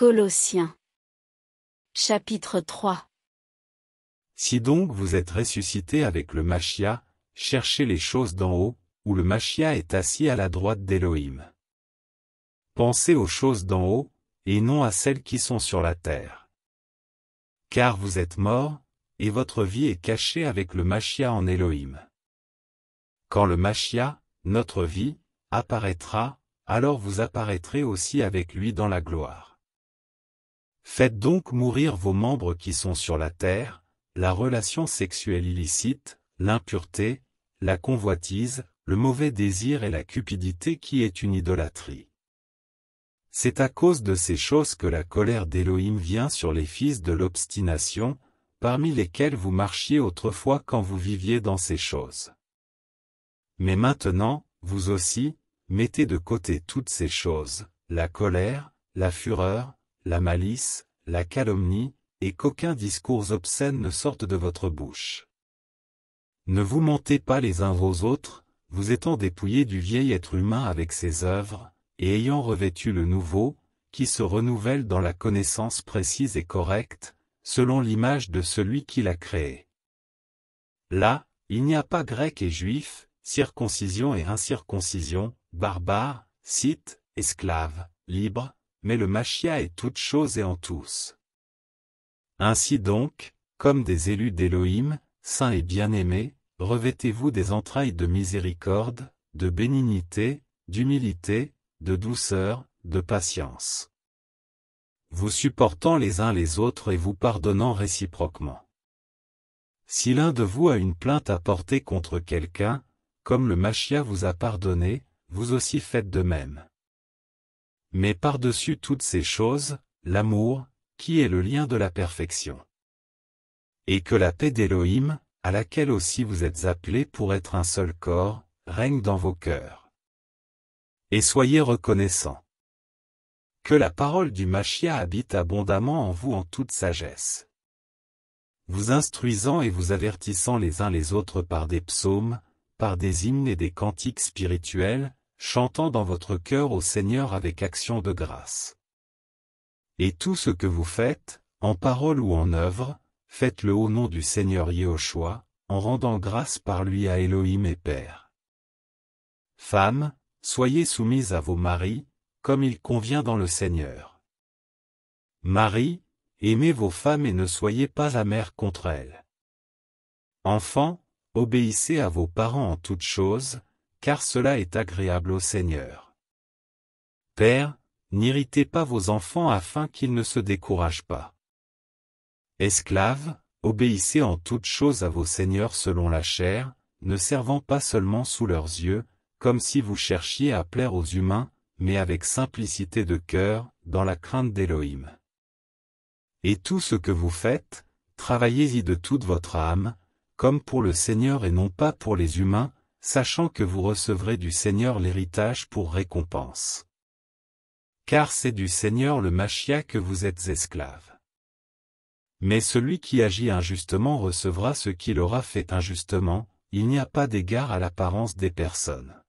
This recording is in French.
Colossiens chapitre 3 Si donc vous êtes ressuscité avec le Machia, cherchez les choses d'en haut, où le Machia est assis à la droite d'Élohim. Pensez aux choses d'en haut, et non à celles qui sont sur la terre. Car vous êtes morts, et votre vie est cachée avec le Machia en Élohim. Quand le Machia, notre vie, apparaîtra, alors vous apparaîtrez aussi avec lui dans la gloire. Faites donc mourir vos membres qui sont sur la terre, la relation sexuelle illicite, l'impureté, la convoitise, le mauvais désir et la cupidité qui est une idolâtrie. C'est à cause de ces choses que la colère d'Élohim vient sur les fils de l'obstination, parmi lesquels vous marchiez autrefois quand vous viviez dans ces choses. Mais maintenant, vous aussi, mettez de côté toutes ces choses, la colère, la fureur, la malice, la calomnie, et qu'aucun discours obscène ne sorte de votre bouche. Ne vous mentez pas les uns aux autres, vous étant dépouillés du vieil être humain avec ses œuvres, et ayant revêtu le nouveau, qui se renouvelle dans la connaissance précise et correcte, selon l'image de celui qui l'a créé. Là, il n'y a pas grec et juif, circoncision et incirconcision, barbare, scythes esclave, libre, mais le machia est toute chose et en tous. Ainsi donc, comme des élus d'Élohim, saints et bien-aimés, revêtez-vous des entrailles de miséricorde, de bénignité, d'humilité, de douceur, de patience. Vous supportant les uns les autres et vous pardonnant réciproquement. Si l'un de vous a une plainte à porter contre quelqu'un, comme le Machia vous a pardonné, vous aussi faites de même. Mais par-dessus toutes ces choses, l'amour, qui est le lien de la perfection. Et que la paix d'Élohim, à laquelle aussi vous êtes appelés pour être un seul corps, règne dans vos cœurs. Et soyez reconnaissants. Que la parole du Machia habite abondamment en vous en toute sagesse. Vous instruisant et vous avertissant les uns les autres par des psaumes, par des hymnes et des cantiques spirituels, chantant dans votre cœur au Seigneur avec action de grâce. Et tout ce que vous faites, en parole ou en œuvre, faites-le au nom du Seigneur Yehoshua, en rendant grâce par lui à Elohim et Père. Femmes, soyez soumises à vos maris, comme il convient dans le Seigneur. Marie, aimez vos femmes et ne soyez pas amères contre elles. Enfants, obéissez à vos parents en toutes choses, car cela est agréable au Seigneur. Père, n'irritez pas vos enfants afin qu'ils ne se découragent pas. Esclaves, obéissez en toutes choses à vos seigneurs selon la chair, ne servant pas seulement sous leurs yeux, comme si vous cherchiez à plaire aux humains, mais avec simplicité de cœur, dans la crainte d'Élohim. Et tout ce que vous faites, travaillez-y de toute votre âme, comme pour le Seigneur et non pas pour les humains, sachant que vous recevrez du Seigneur l'héritage pour récompense. Car c'est du Seigneur le Machia que vous êtes esclave. Mais celui qui agit injustement recevra ce qu'il aura fait injustement, il n'y a pas d'égard à l'apparence des personnes.